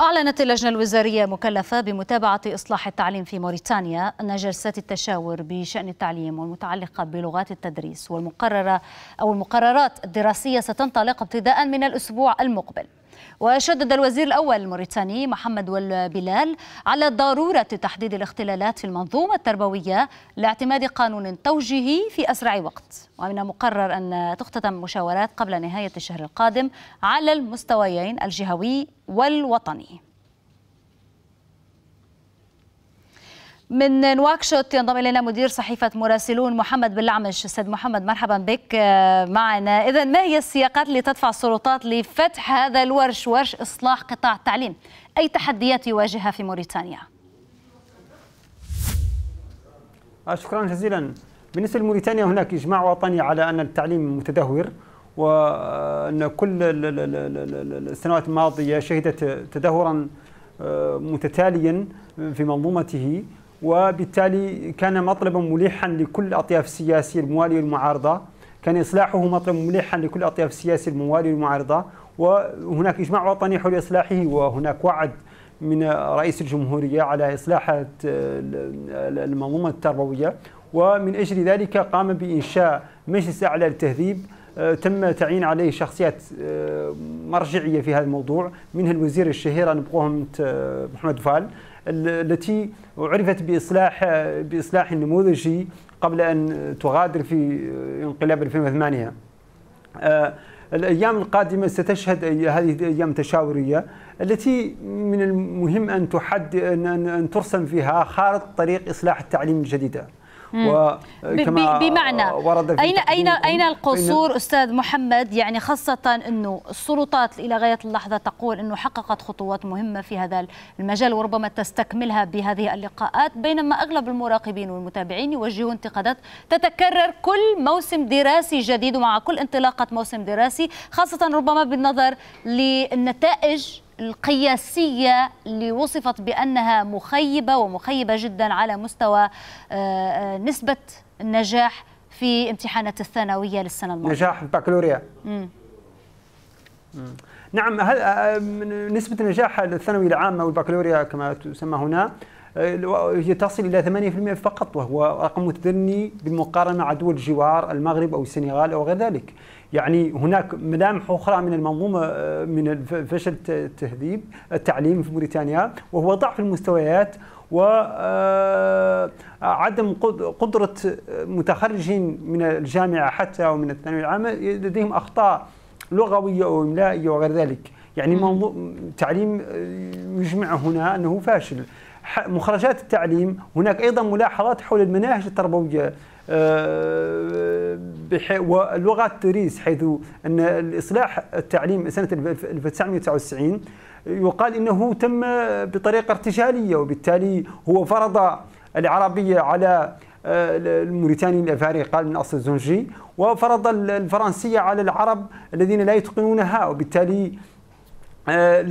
أعلنت اللجنة الوزارية مكلفة بمتابعة إصلاح التعليم في موريتانيا أن جلسات التشاور بشأن التعليم والمتعلقة بلغات التدريس والمقررة أو المقررات الدراسية ستنطلق ابتداء من الأسبوع المقبل وشدد الوزير الأول الموريتاني محمد والبلال على ضرورة تحديد الاختلالات في المنظومة التربوية لاعتماد قانون توجيهي في أسرع وقت ومن المقرر أن تختتم مشاورات قبل نهاية الشهر القادم على المستويين الجهوي والوطني من نواكشوت ينضم الينا مدير صحيفه مراسلون محمد بلعمش استاذ محمد مرحبا بك آه، معنا اذا ما هي السياقات اللي تدفع السلطات لفتح هذا الورش ورش اصلاح قطاع التعليم اي تحديات يواجهها في موريتانيا آه، شكرا جزيلا بالنسبه لموريتانيا هناك اجماع وطني على ان التعليم متدهور وان كل السنوات الماضيه شهدت تدهورا آه، متتاليا في منظومته وبالتالي كان مطلبا ملحا لكل الأطياف السياسية الموالية والمعارضة كان إصلاحه مطلبا ملحا لكل الأطياف السياسية الموالية والمعارضة وهناك إجماع وطني حول إصلاحه وهناك وعد من رئيس الجمهورية على إصلاح المنظومة التربوية ومن أجل ذلك قام بإنشاء مجلس أعلى للتهذيب آه، تم تعيين عليه شخصيات آه، مرجعيه في هذا الموضوع منها الوزير الشهير انا محمد فال التي عرفت باصلاح باصلاح نموذجي قبل ان تغادر في آه، انقلاب 2008 الايام القادمه ستشهد هذه الايام تشاوريه التي من المهم ان تحد ان ترسم فيها خارطه طريق اصلاح التعليم الجديده وكما بمعنى ورد في اين اين اين القصور استاذ محمد يعني خاصه انه السلطات الى غايه اللحظه تقول انه حققت خطوات مهمه في هذا المجال وربما تستكملها بهذه اللقاءات بينما اغلب المراقبين والمتابعين يوجهوا انتقادات تتكرر كل موسم دراسي جديد ومع كل انطلاقه موسم دراسي خاصه ربما بالنظر للنتائج القياسية اللي وصفت بأنها مخيبة ومخيبة جدا على مستوى آه، آه، نسبة النجاح في امتحانات الثانوية للسنة الماضية نجاح البكالوريا نعم هل آه، نسبة النجاح الثانوي العامة والبكالوريا كما تسمى هنا آه، تصل إلى 8% فقط وهو رقم متدني بالمقارنة مع دول الجوار المغرب أو السنغال أو غير ذلك يعني هناك ملامح أخرى من المنظومة آه، من فشل التهذيب التعليم في موريتانيا وهو ضعف المستويات وعدم آه، قدرة متخرجين من الجامعة حتى ومن الثانوية العامة لديهم أخطاء لغوية أو إملائية وغير ذلك يعني تعليم يجمع هنا أنه فاشل مخرجات التعليم هناك أيضا ملاحظات حول المناهج التربوية آه، ولغات توريس حيث أن الإصلاح التعليم سنة 1999 يقال انه تم بطريقه ارتجاليه وبالتالي هو فرض العربيه على آه، الموريتاني الافارقه من اصل زنجي وفرض الفرنسيه على العرب الذين لا يتقنونها وبالتالي آه،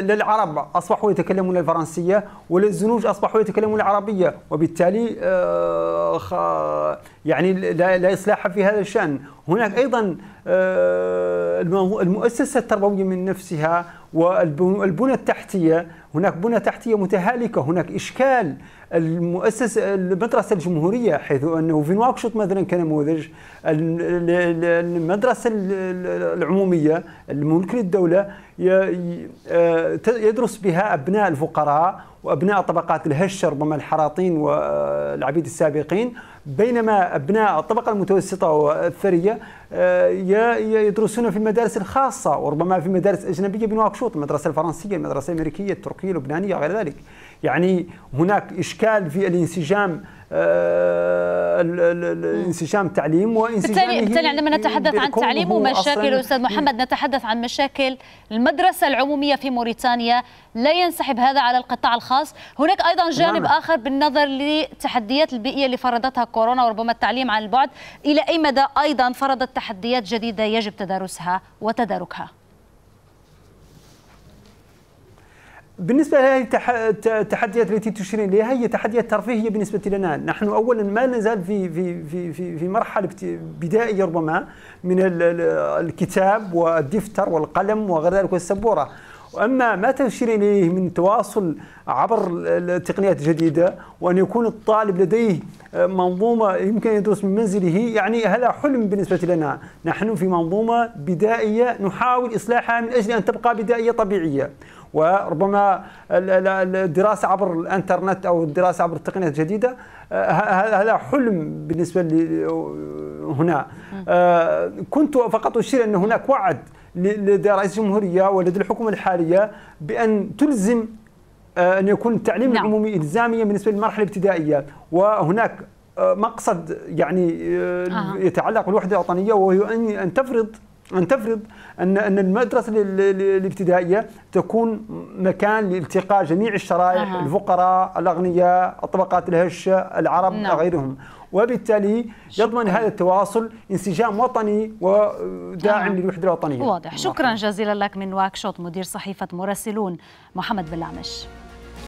للعرب أصبحوا يتكلمون الفرنسية وللزنوج أصبحوا يتكلمون العربية وبالتالي آه، يعني لا إصلاح في هذا الشأن هناك أيضا آه، المؤسسة التربوية من نفسها والبنى التحتية هناك بنى تحتية متهالكة هناك إشكال المؤسسة المدرسة الجمهورية حيث أنه في نواكشوط مثلا كنموذج المدرسة العمومية الملك للدولة آه، يدرس بها أبناء الفقراء وابناء الطبقات الهشه ربما الحراطين والعبيد السابقين بينما ابناء الطبقه المتوسطه والثريه آه، يدرسون في المدارس الخاصه وربما في مدارس اجنبيه بنواكشوط المدرسه الفرنسيه المدرسه الامريكيه التركيه اللبنانيه غير ذلك يعني هناك اشكال في الانسجام آه، انسجام التعليم وانسجام بالتالي, بالتالي عندما نتحدث عن التعليم ومشاكل استاذ محمد نتحدث عن مشاكل المدرسه العموميه في موريتانيا لا ينسحب هذا على القطاع الخاص هناك ايضا جانب نعم. اخر بالنظر للتحديات البيئيه اللي فرضتها كورونا وربما التعليم عن البعد الى اي مدى ايضا فرضت تحديات جديده يجب تدارسها وتداركها بالنسبة لهذه التحديات التي تشيرين إليها هي تحديات ترفيهية بالنسبة لنا، نحن أولا ما نزال في في في في, في مرحلة بدائية ربما من الكتاب والدفتر والقلم وغير ذلك والسبورة، واما ما تشير اليه من تواصل عبر التقنيات الجديده وان يكون الطالب لديه منظومه يمكن ان يدرس من منزله يعني هذا حلم بالنسبه لنا، نحن في منظومه بدائيه نحاول اصلاحها من اجل ان تبقى بدائيه طبيعيه. وربما الدراسة عبر الانترنت أو الدراسة عبر التقنيات الجديدة هذا حلم بالنسبة لي آه، هنا آه، كنت فقط أشير أن هناك وعد لدى رئيس الجمهوريه ولدى الحكومه الحاليه بان تلزم آه، ان يكون التعليم نعم. العمومي الزاميا بالنسبه للمرحله الابتدائيه وهناك آه، مقصد يعني آه، يتعلق بالوحده الوطنيه وهو ان تفرض أن تفرض أن أن المدرسة الابتدائية تكون مكان لالتقاء جميع الشرائح، آه. الفقراء، الأغنياء، الطبقات الهشة، العرب نعم. وغيرهم وبالتالي يضمن شكرا. هذا التواصل انسجام وطني وداعم آه. للوحده الوطنيه واضح شكرا جزيلا لك من واكشوت مدير صحيفه مراسلون محمد بلامش